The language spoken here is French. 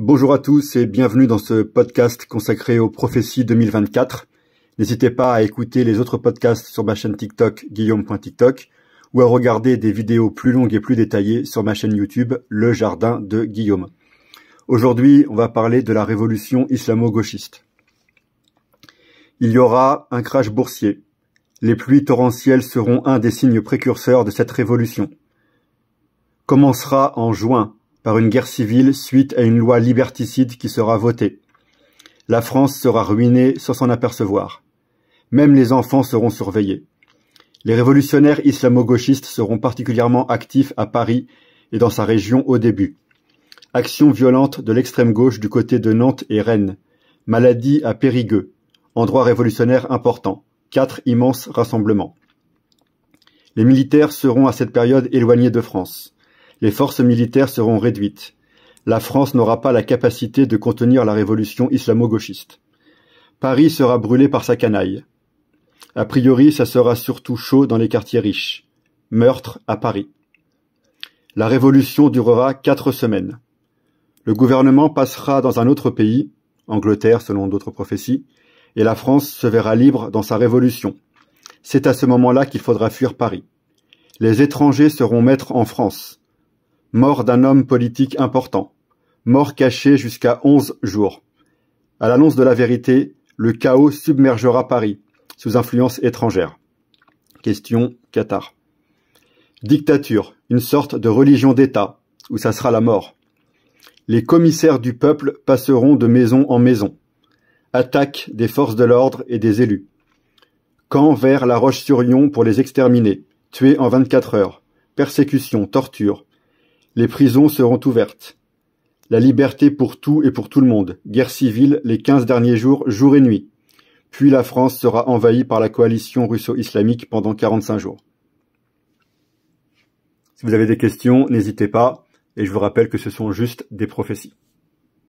Bonjour à tous et bienvenue dans ce podcast consacré aux prophéties 2024. N'hésitez pas à écouter les autres podcasts sur ma chaîne TikTok guillaume.tiktok ou à regarder des vidéos plus longues et plus détaillées sur ma chaîne YouTube Le Jardin de Guillaume. Aujourd'hui, on va parler de la révolution islamo-gauchiste. Il y aura un crash boursier. Les pluies torrentielles seront un des signes précurseurs de cette révolution. Commencera en juin par une guerre civile suite à une loi liberticide qui sera votée. La France sera ruinée sans s'en apercevoir. Même les enfants seront surveillés. Les révolutionnaires islamo-gauchistes seront particulièrement actifs à Paris et dans sa région au début. Action violente de l'extrême gauche du côté de Nantes et Rennes. Maladie à Périgueux. Endroit révolutionnaire important. Quatre immenses rassemblements. Les militaires seront à cette période éloignés de France les forces militaires seront réduites. La France n'aura pas la capacité de contenir la révolution islamo-gauchiste. Paris sera brûlé par sa canaille. A priori, ça sera surtout chaud dans les quartiers riches. Meurtre à Paris. La révolution durera quatre semaines. Le gouvernement passera dans un autre pays, Angleterre selon d'autres prophéties, et la France se verra libre dans sa révolution. C'est à ce moment-là qu'il faudra fuir Paris. Les étrangers seront maîtres en France. Mort d'un homme politique important, mort caché jusqu'à onze jours. À l'annonce de la vérité, le chaos submergera Paris, sous influence étrangère. Question Qatar. Dictature, une sorte de religion d'État, où ça sera la mort. Les commissaires du peuple passeront de maison en maison. Attaque des forces de l'ordre et des élus. Camp vers la Roche-sur-Yon pour les exterminer, tués en 24 heures. Persécution, torture, les prisons seront ouvertes. La liberté pour tout et pour tout le monde. Guerre civile les 15 derniers jours, jour et nuit. Puis la France sera envahie par la coalition russo-islamique pendant 45 jours. Si vous avez des questions, n'hésitez pas. Et je vous rappelle que ce sont juste des prophéties.